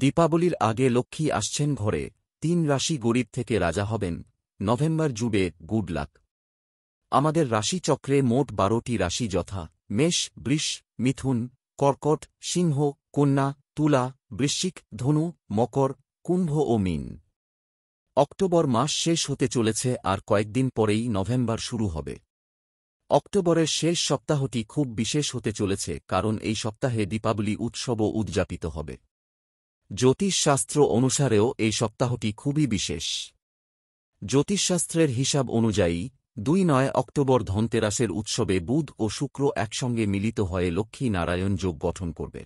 দীপাবলির আগে লক্ষ্মী আসছেন ঘরে তিন রাশি গরিব থেকে রাজা হবেন নভেম্বর জুবে গুড লাক আমাদের রাশিচক্রে মোট বারোটি রাশি যথা মেষ বৃষ মিথুন কর্কট সিংহ কন্যা তুলা বৃশ্চিক ধনু মকর কুম্ভ ও মিন অক্টোবর মাস শেষ হতে চলেছে আর কয়েকদিন পরেই নভেম্বর শুরু হবে অক্টোবরের শেষ সপ্তাহটি খুব বিশেষ হতে চলেছে কারণ এই সপ্তাহে দীপাবলি উৎসবও উদযাপিত হবে জ্যোতিষশাস্ত্র অনুসারেও এই সপ্তাহটি খুবই বিশেষ জ্যোতিষশাস্ত্রের হিসাব অনুযায়ী দুই নয় অক্টোবর ধনতেরাসের উৎসবে বুধ ও শুক্র একসঙ্গে মিলিত হয়ে লক্ষ্মী নারায়ণ যোগ গঠন করবে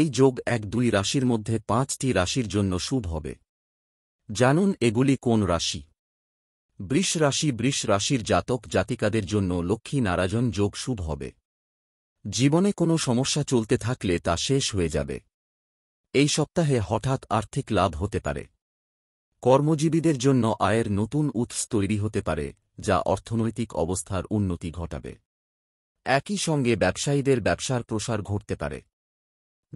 এই যোগ এক দুই রাশির মধ্যে পাঁচটি রাশির জন্য শুভ হবে জানুন এগুলি কোন রাশি বৃষ রাশি বৃষ রাশির জাতক জাতিকাদের জন্য লক্ষ্মী নারায়ণ যোগ শুভ হবে জীবনে কোনো সমস্যা চলতে থাকলে তা শেষ হয়ে যাবে এই সপ্তাহে হঠাৎ আর্থিক লাভ হতে পারে কর্মজীবীদের জন্য আয়ের নতুন উৎস তৈরি হতে পারে যা অর্থনৈতিক অবস্থার উন্নতি ঘটাবে একই সঙ্গে ব্যবসায়ীদের ব্যবসার প্রসার ঘটতে পারে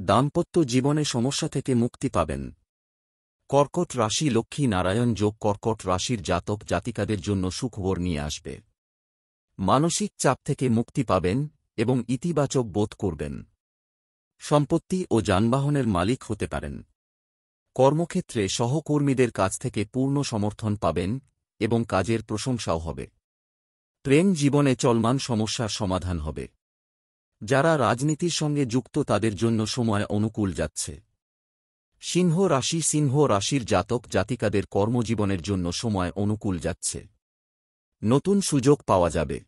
দাম্পত্য জীবনে সমস্যা থেকে মুক্তি পাবেন কর্কট রাশি লক্ষ্মী নারায়ণ যোগ কর্কট রাশির জাতক জাতিকাদের জন্য সুখবর নিয়ে আসবে মানসিক চাপ থেকে মুক্তি পাবেন এবং ইতিবাচক বোধ করবেন সম্পত্তি ও যানবাহনের মালিক হতে পারেন কর্মক্ষেত্রে সহকর্মীদের কাছ থেকে পূর্ণ সমর্থন পাবেন এবং কাজের প্রশংসাও হবে প্রেম জীবনে চলমান সমস্যার সমাধান হবে যারা রাজনীতির সঙ্গে যুক্ত তাদের জন্য সময় অনুকূল যাচ্ছে সিংহ রাশি সিংহ রাশির জাতক জাতিকাদের কর্মজীবনের জন্য সময় অনুকূল যাচ্ছে নতুন সুযোগ পাওয়া যাবে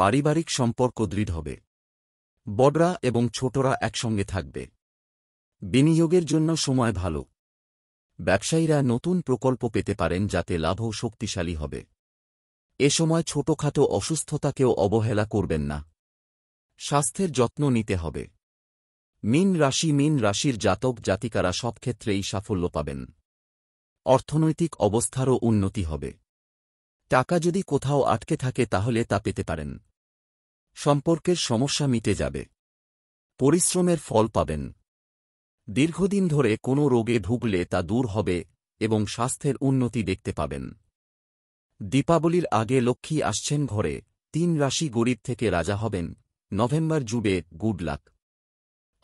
পারিবারিক সম্পর্ক দৃঢ় হবে বড়রা এবং ছোটরা একসঙ্গে থাকবে বিনিয়োগের জন্য সময় ভালো ব্যবসায়ীরা নতুন প্রকল্প পেতে পারেন যাতে লাভও শক্তিশালী হবে এ সময় ছোটখাটো অসুস্থতাকেও অবহেলা করবেন না স্বাস্থ্যের যত্ন নিতে হবে মিন রাশি মিন রাশির জাতক জাতিকারা সব ক্ষেত্রেই সাফল্য পাবেন অর্থনৈতিক অবস্থারও উন্নতি হবে টাকা যদি কোথাও আটকে থাকে তাহলে তা পেতে পারেন সম্পর্কের সমস্যা মিটে যাবে পরিশ্রমের ফল পাবেন দীর্ঘদিন ধরে কোনো রোগে ভুগলে তা দূর হবে এবং স্বাস্থ্যের উন্নতি দেখতে পাবেন দীপাবলির আগে লক্ষ্মী আসছেন ঘরে তিন রাশি গরিব থেকে রাজা হবেন নভেম্বর জুবে গুড লাক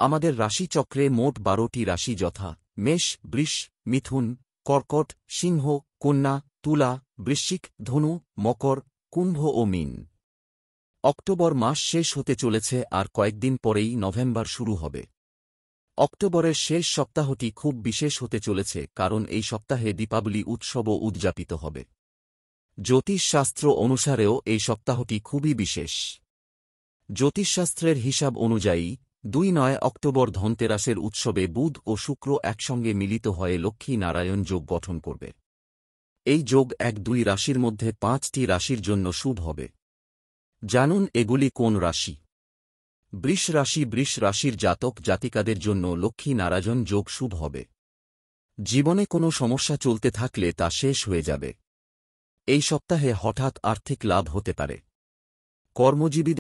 আমাদের রাশিচক্রে মোট বারোটি রাশি যথা মেষ বৃষ মিথুন কর্কট সিংহ কন্যা তুলা বৃশ্চিক ধনু মকর কুম্ভ ও মিন অক্টোবর মাস শেষ হতে চলেছে আর কয়েকদিন পরেই নভেম্বর শুরু হবে অক্টোবরের শেষ সপ্তাহটি খুব বিশেষ হতে চলেছে কারণ এই সপ্তাহে দীপাবলি উৎসবও উদযাপিত হবে জ্যোতিষশাস্ত্র অনুসারেও এই সপ্তাহটি খুবই বিশেষ জ্যোতিষশাস্ত্রের হিসাব অনুযায়ী দুই নয় অক্টোবর ধনতেরাসের উৎসবে বুধ ও শুক্র একসঙ্গে মিলিত হয়ে লক্ষ্মী নারায়ণ যোগ গঠন করবে এই যোগ এক দুই রাশির মধ্যে পাঁচটি রাশির জন্য শুভ হবে জানুন এগুলি কোন রাশি বৃষ রাশি বৃষ রাশির জাতক জাতিকাদের জন্য লক্ষ্মী নারাজন যোগ শুভ হবে জীবনে কোনো সমস্যা চলতে থাকলে তা শেষ হয়ে যাবে এই সপ্তাহে হঠাৎ আর্থিক লাভ হতে পারে কর্মজীবী